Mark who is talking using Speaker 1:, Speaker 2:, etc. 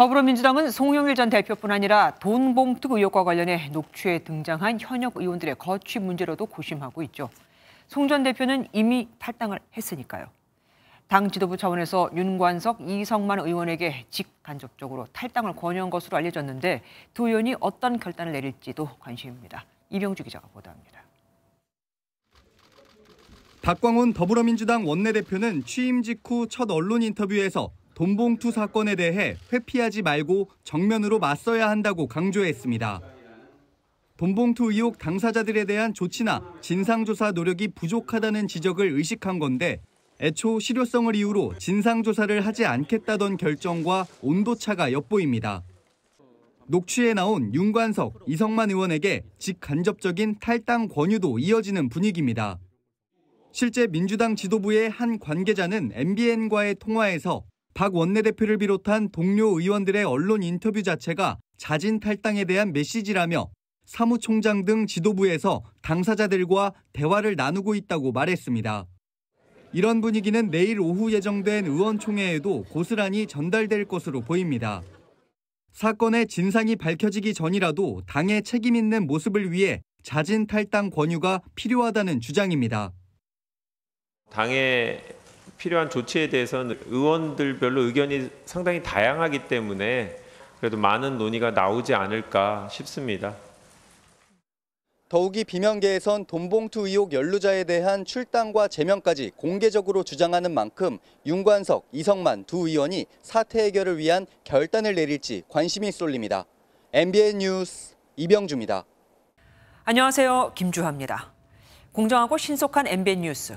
Speaker 1: 더불어민주당은 송영일 전 대표뿐 아니라 돈 봉투 의혹과 관련해 녹취에 등장한 현역 의원들의 거취 문제로도 고심하고 있죠. 송 전 대표는 이미 탈당을 했으니까요. 당 지도부 차원에서 윤관석, 이성만 의원에게 직간접적으로 탈당을 권유한 것으로 알려졌는데 두 의원이 어떤 결단을 내릴지도 관심입니다. 이병주 기자가 보도합니다.
Speaker 2: 박광훈 더불어민주당 원내대표는 취임 직후 첫 언론 인터뷰에서 돈봉투 사건에 대해 회피하지 말고 정면으로 맞서야 한다고 강조했습니다. 돈봉투 의혹 당사자들에 대한 조치나 진상조사 노력이 부족하다는 지적을 의식한 건데 애초 실효성을 이유로 진상조사를 하지 않겠다던 결정과 온도차가 엿보입니다. 녹취에 나온 윤관석, 이성만 의원에게 직간접적인 탈당 권유도 이어지는 분위기입니다. 실제 민주당 지도부의 한 관계자는 MBN과의 통화에서 박 원내대표를 비롯한 동료 의원들의 언론 인터뷰 자체가 자진 탈당에 대한 메시지라며 사무총장 등 지도부에서 당사자들과 대화를 나누고 있다고 말했습니다. 이런 분위기는 내일 오후 예정된 의원총회에도 고스란히 전달될 것으로 보입니다. 사건의 진상이 밝혀지기 전이라도 당의 책임 있는 모습을 위해 자진 탈당 권유가 필요하다는 주장입니다.
Speaker 3: 당의 필요한 조치에 대해서는 의원들별로 의견이 상당히 다양하기 때문에 그래도 많은 논의가 나오지 않을까 싶습니다.
Speaker 2: 더욱이 비명계에선 돈봉투 의혹 연루자에 대한 출당과 제명까지 공개적으로 주장하는 만큼 윤관석, 이성만 두 의원이 사태 해결을 위한 결단을 내릴지 관심이 쏠립니다. MBN 뉴스 이병주입니다.
Speaker 1: 안녕하세요. 김주하입니다. 공정하고 신속한 MBN 뉴스